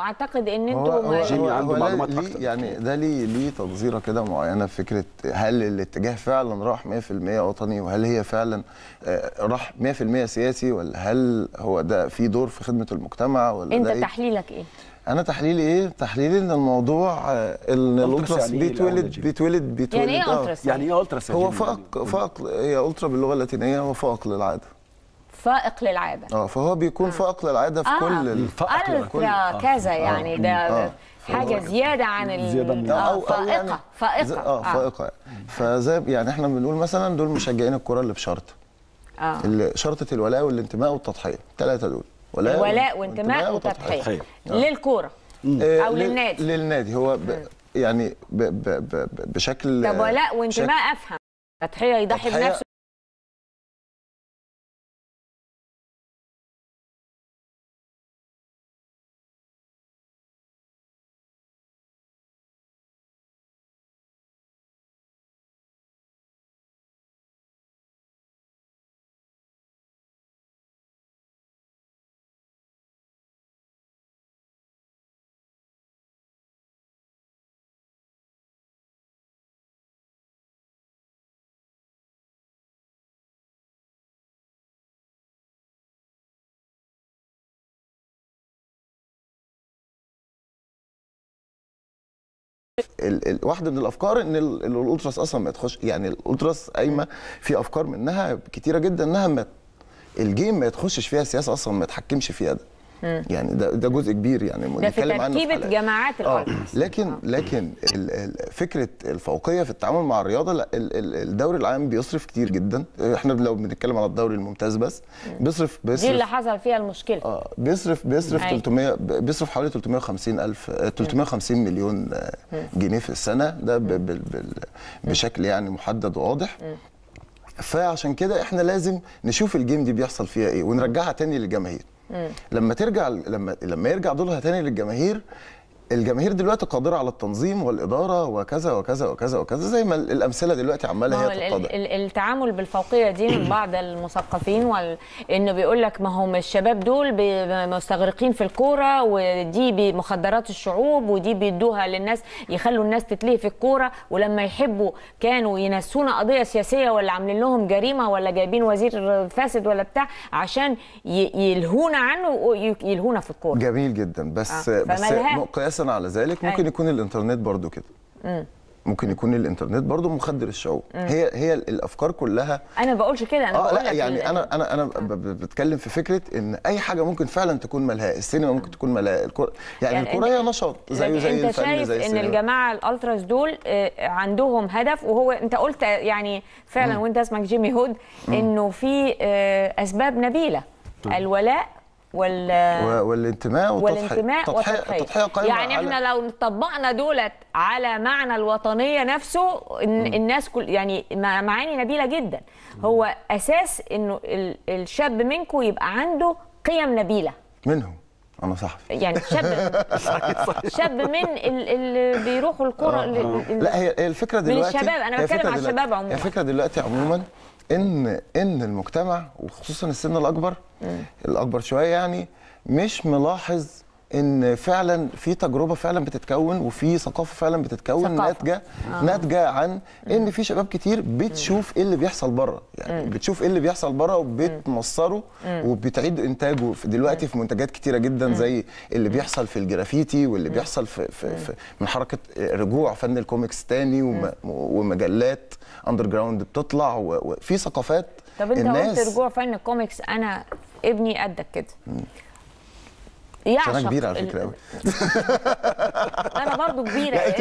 اعتقد ان انتوا جيمي عنده معلومات اكتر يعني ده ليه ليه تنظيره كده معينه في فكره هل الاتجاه فعلا راح 100% وطني وهل هي فعلا آه، راح 100% سياسي ولا هل هو ده في دور في خدمه المجتمع ولا انت ده إيه؟ تحليلك ايه؟ انا تحليلي ايه؟ تحليلي ان الموضوع آه، ان الالتراس يعني إيه بيتولد بيتولد بيتولد يعني ايه آه. التراس؟ يعني؟, يعني ايه التراس؟ هو فائق فائق هي الترا باللغه اللاتينيه هو فائق للعاده فائق للعاده اه فهو بيكون آه. فائق للعاده في آه. كل الفائق الف آه. كذا آه. يعني ده آه. حاجه زياده عن ال... زياده من آه. أو فائقه يعني فائقه آه،, اه فائقه آه. فزي يعني احنا بنقول مثلا دول مشجعين الكره اللي بشرط آه. اللي شرطه الولاء والانتماء والتضحيه الثلاثه دول ولاء, ولاء وانتماء وتضحيه للكوره او للنادي للنادي هو ب... يعني ب... ب... ب... بشكل طب ولاء وانتماء افهم تضحيه يضحي بنفسه ال ال واحده من الافكار ان الالتراس اصلا ما تخش يعني الالتراس قايمه في افكار منها كتيره جدا انها ما الجيم ما يتخشش فيها السياسة اصلا ما يتحكمش فيها ده يعني ده ده جزء كبير يعني ده في تركيبه آه. جماعات الأرض آه. لكن آه. لكن فكره الفوقيه في التعامل مع الرياضه لا الدوري العام بيصرف كتير جدا آه، احنا لو بنتكلم على الدوري الممتاز بس بيصرف بيصرف دي اللي حصل فيها المشكله اه بيصرف بيصرف 300 أيوة. بيصرف حوالي 350 الف 350 آه، مليون جنيه في السنه ده بشكل يعني محدد وواضح فعشان كده احنا لازم نشوف الجيم دي بيحصل فيها ايه ونرجعها تاني للجماهير لما ترجع لما لما يرجع دورها تاني للجماهير الجماهير دلوقتي قادره على التنظيم والاداره وكذا وكذا وكذا وكذا زي ما الامثله دلوقتي عماله هي تتقدم التعامل بالفوقيه دي من بعض المثقفين وال... انه بيقول لك ما هم الشباب دول مستغرقين في الكوره ودي بمخدرات الشعوب ودي بيدوها للناس يخلوا الناس تتلهي في الكوره ولما يحبوا كانوا ينسونا قضيه سياسيه ولا عاملين لهم جريمه ولا جايبين وزير فاسد ولا بتاع عشان يلهونا عنه ويلهونا في الكوره جميل جدا بس آه. بس مقياس حرصا على ذلك ممكن أيوة. يكون الانترنت برضو كده ممكن يكون الانترنت برضو مخدر الشعوب هي هي الافكار كلها انا ما بقولش كده انا آه لا يعني انا انا انا آه. بتكلم في فكره ان اي حاجه ممكن فعلا تكون ملهاء السينما ممكن تكون ملهاء الكره يعني, يعني الكره هي نشاط زيه يعني زي الفن زي السينما انت شايف ان الجماعه الالتراس دول آه، عندهم هدف وهو انت قلت يعني فعلا وانت اسمك جيمي هود انه في آه، اسباب نبيله الولاء وال والانتماء والانتماء والتضحيه والتضحية. التضحيه قائمه يعني على... احنا لو طبقنا دولت على معنى الوطنيه نفسه الناس كل يعني معاني نبيله جدا هو اساس انه الشاب منكم يبقى عنده قيم نبيله منهم انا صحفي يعني شاب شاب من اللي بيروحوا الكره آه، آه. لا هي الفكره دلوقتي من الشباب انا بتكلم على الشباب عموما الفكره دلوقتي عموما ان ان المجتمع وخصوصا السن الاكبر الاكبر شويه يعني مش ملاحظ ان فعلا في تجربه فعلا بتتكون وفي ثقافه فعلا بتتكون ناتجه آه. ناتجه عن ان في شباب كتير بتشوف ايه اللي بيحصل بره يعني مم. بتشوف ايه اللي بيحصل بره وبتمصره وبتعيد انتاجه دلوقتي في منتجات كتيره جدا زي اللي بيحصل في الجرافيتي واللي بيحصل في, في, في من حركه رجوع فن الكوميكس تاني وم ومجلات اندر جراوند بتطلع وفي ثقافات طب انت قلت رجوع فن الكوميكس انا ابني قدك كده يعشق كبيره على فكره قوي انا برضو كبيره